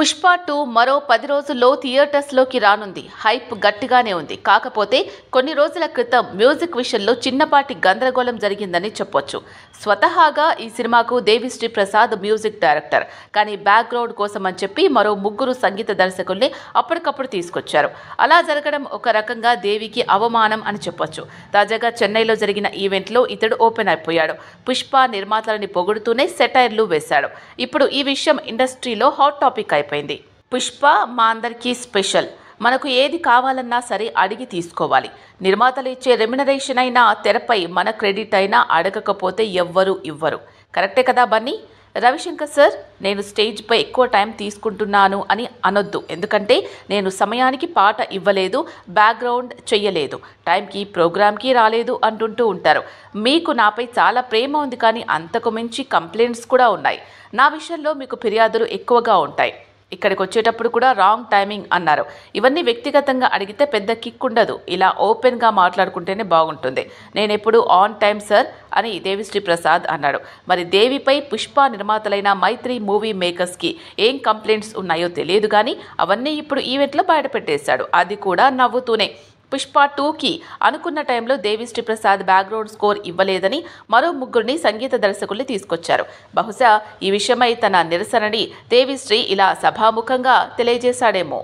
Pushpa two మరో పది రోజుల్లో థియేటర్స్లోకి రానుంది హైప్ గట్టిగానే ఉంది కాకపోతే కొన్ని రోజుల క్రితం మ్యూజిక్ విషయంలో చిన్నపాటి గందరగోళం జరిగిందని చెప్పొచ్చు స్వతహాగా ఈ సినిమాకు దేవిశ్రీ ప్రసాద్ మ్యూజిక్ డైరెక్టర్ కానీ బ్యాక్గ్రౌండ్ కోసం అని చెప్పి మరో ముగ్గురు సంగీత దర్శకుల్ని అప్పటికప్పుడు తీసుకొచ్చారు అలా జరగడం ఒక రకంగా దేవికి అవమానం అని చెప్పొచ్చు తాజాగా చెన్నైలో జరిగిన ఈవెంట్లో ఇతడు ఓపెన్ అయిపోయాడు పుష్ప నిర్మాతలని పొగుడుతూనే సెటైర్లు వేశాడు ఇప్పుడు ఈ విషయం ఇండస్ట్రీలో హాట్ టాపిక్ అయిపోయింది అయిపోయింది పుష్ప మా అందరికీ స్పెషల్ మనకు ఏది కావాలన్నా సరే అడిగి తీసుకోవాలి నిర్మాతలు ఇచ్చే రెమ్యునరేషన్ అయినా తెరపై మన క్రెడిట్ అయినా అడగకపోతే ఎవ్వరూ ఇవ్వరు కరెక్టే కదా బన్నీ రవిశంకర్ సార్ నేను స్టేజ్పై ఎక్కువ టైం తీసుకుంటున్నాను అని అనొద్దు ఎందుకంటే నేను సమయానికి పాట ఇవ్వలేదు బ్యాక్గ్రౌండ్ చెయ్యలేదు టైంకి ప్రోగ్రామ్కి రాలేదు అంటుంటూ ఉంటారు మీకు నాపై చాలా ప్రేమ ఉంది కానీ అంతకు మించి కంప్లైంట్స్ కూడా ఉన్నాయి నా విషయంలో మీకు ఫిర్యాదులు ఎక్కువగా ఉంటాయి ఇక్కడికి వచ్చేటప్పుడు కూడా రాంగ్ టైమింగ్ అన్నారు ఇవన్నీ వ్యక్తిగతంగా అడిగితే పెద్ద కిక్ ఉండదు ఇలా ఓపెన్గా మాట్లాడుకుంటేనే బాగుంటుంది నేను ఎప్పుడు ఆన్ టైం సార్ అని దేవిశ్రీ ప్రసాద్ అన్నాడు మరి దేవిపై పుష్ప నిర్మాతలైన మైత్రి మూవీ మేకర్స్కి ఏం కంప్లైంట్స్ ఉన్నాయో తెలియదు కానీ అవన్నీ ఇప్పుడు ఈవెంట్లో బయటపెట్టేశాడు అది కూడా నవ్వుతూనే పుష్ప టూకి అనుకున్న టైంలో దేవిశ్రీ ప్రసాద్ బ్యాక్గ్రౌండ్ స్కోర్ ఇవ్వలేదని మరో ముగ్గురిని సంగీత దర్శకుల్ని తీసుకొచ్చారు బహుశా ఈ విషయమై తన నిరసనని దేవిశ్రీ ఇలా సభాముఖంగా తెలియజేశాడేమో